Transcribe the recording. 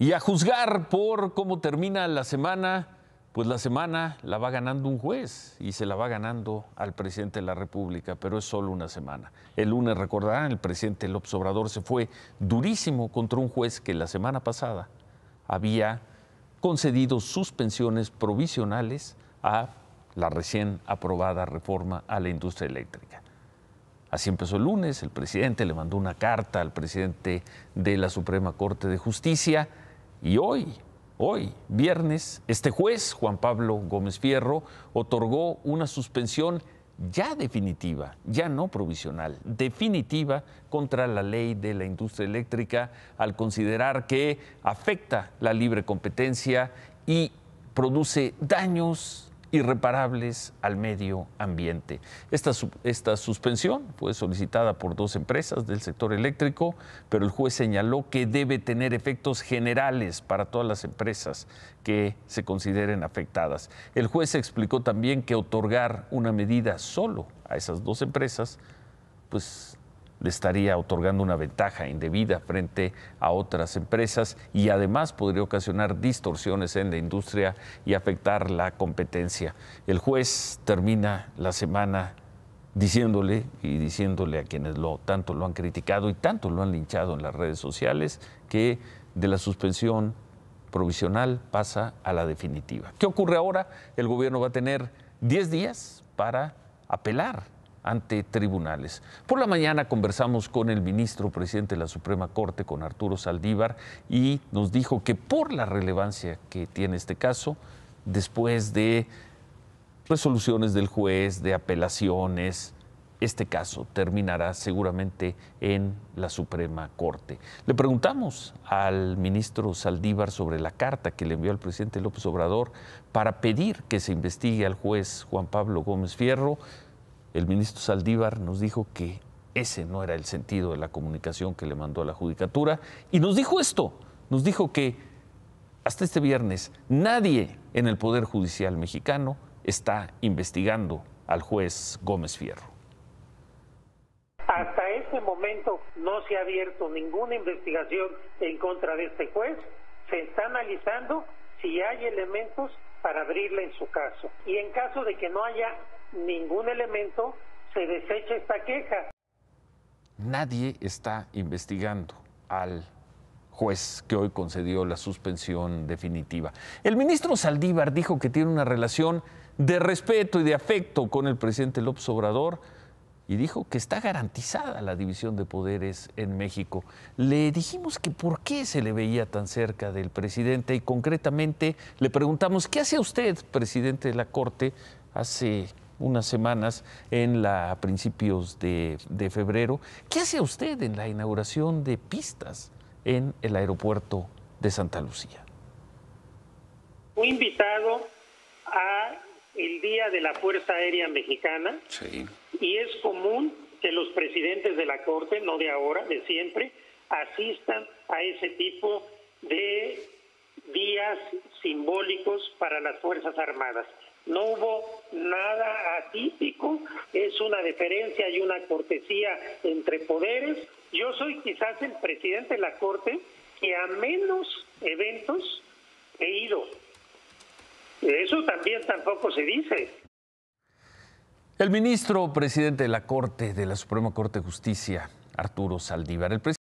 Y a juzgar por cómo termina la semana, pues la semana la va ganando un juez y se la va ganando al presidente de la República, pero es solo una semana. El lunes, recordarán, el presidente López Obrador se fue durísimo contra un juez que la semana pasada había concedido suspensiones provisionales a la recién aprobada reforma a la industria eléctrica. Así empezó el lunes, el presidente le mandó una carta al presidente de la Suprema Corte de Justicia y hoy, hoy, viernes, este juez, Juan Pablo Gómez Fierro, otorgó una suspensión ya definitiva, ya no provisional, definitiva contra la ley de la industria eléctrica al considerar que afecta la libre competencia y produce daños irreparables al medio ambiente. Esta, esta suspensión fue solicitada por dos empresas del sector eléctrico, pero el juez señaló que debe tener efectos generales para todas las empresas que se consideren afectadas. El juez explicó también que otorgar una medida solo a esas dos empresas, pues le estaría otorgando una ventaja indebida frente a otras empresas y además podría ocasionar distorsiones en la industria y afectar la competencia. El juez termina la semana diciéndole y diciéndole a quienes lo tanto lo han criticado y tanto lo han linchado en las redes sociales que de la suspensión provisional pasa a la definitiva. ¿Qué ocurre ahora? El gobierno va a tener 10 días para apelar ante tribunales. Por la mañana conversamos con el ministro presidente de la Suprema Corte, con Arturo Saldívar, y nos dijo que por la relevancia que tiene este caso, después de resoluciones del juez, de apelaciones, este caso terminará seguramente en la Suprema Corte. Le preguntamos al ministro Saldívar sobre la carta que le envió al presidente López Obrador para pedir que se investigue al juez Juan Pablo Gómez Fierro el ministro Saldívar nos dijo que ese no era el sentido de la comunicación que le mandó a la Judicatura y nos dijo esto, nos dijo que hasta este viernes nadie en el Poder Judicial mexicano está investigando al juez Gómez Fierro. Hasta este momento no se ha abierto ninguna investigación en contra de este juez. Se está analizando si hay elementos para abrirle en su caso. Y en caso de que no haya ningún elemento, se desecha esta queja. Nadie está investigando al juez que hoy concedió la suspensión definitiva. El ministro Saldívar dijo que tiene una relación de respeto y de afecto con el presidente López Obrador y dijo que está garantizada la división de poderes en México. Le dijimos que por qué se le veía tan cerca del presidente y concretamente le preguntamos, ¿qué hace usted, presidente de la Corte, hace unas semanas, en la, principios de, febrero. ¿Qué hace usted en la inauguración de pistas en el aeropuerto de Santa Lucía? Fui invitado a el Día de la Fuerza Aérea Mexicana y es común que los presidentes de la Corte, no de ahora, de siempre, asistan a ese tipo de días simbólicos para las Fuerzas Armadas. No hubo nada atípico, es una deferencia y una cortesía entre poderes. Yo soy quizás el presidente de la Corte que a menos eventos he ido. Eso también tampoco se dice. El ministro presidente de la Corte, de la Suprema Corte de Justicia, Arturo Saldívar, el